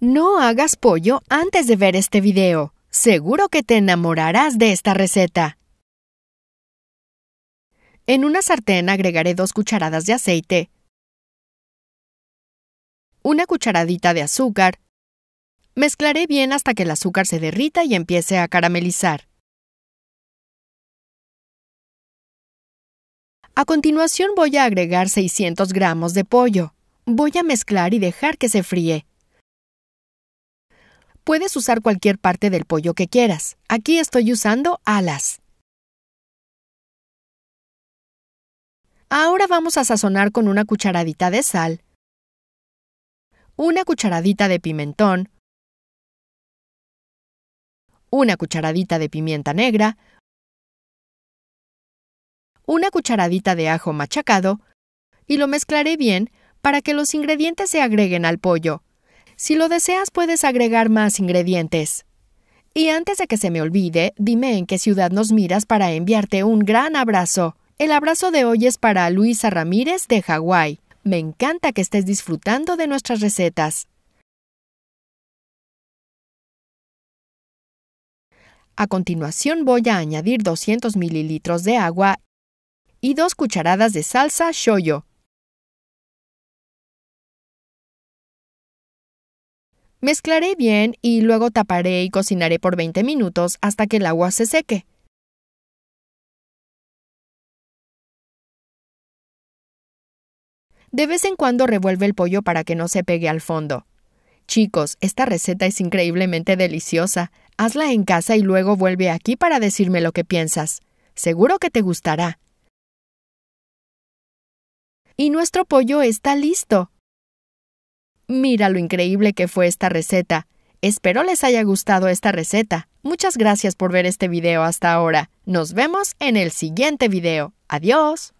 No hagas pollo antes de ver este video. Seguro que te enamorarás de esta receta. En una sartén agregaré dos cucharadas de aceite, una cucharadita de azúcar. Mezclaré bien hasta que el azúcar se derrita y empiece a caramelizar. A continuación voy a agregar 600 gramos de pollo. Voy a mezclar y dejar que se fríe. Puedes usar cualquier parte del pollo que quieras. Aquí estoy usando alas. Ahora vamos a sazonar con una cucharadita de sal, una cucharadita de pimentón, una cucharadita de pimienta negra, una cucharadita de ajo machacado y lo mezclaré bien para que los ingredientes se agreguen al pollo. Si lo deseas, puedes agregar más ingredientes. Y antes de que se me olvide, dime en qué ciudad nos miras para enviarte un gran abrazo. El abrazo de hoy es para Luisa Ramírez de Hawái. Me encanta que estés disfrutando de nuestras recetas. A continuación voy a añadir 200 mililitros de agua y dos cucharadas de salsa shoyo. Mezclaré bien y luego taparé y cocinaré por 20 minutos hasta que el agua se seque. De vez en cuando revuelve el pollo para que no se pegue al fondo. Chicos, esta receta es increíblemente deliciosa. Hazla en casa y luego vuelve aquí para decirme lo que piensas. Seguro que te gustará. Y nuestro pollo está listo. Mira lo increíble que fue esta receta. Espero les haya gustado esta receta. Muchas gracias por ver este video hasta ahora. Nos vemos en el siguiente video. Adiós.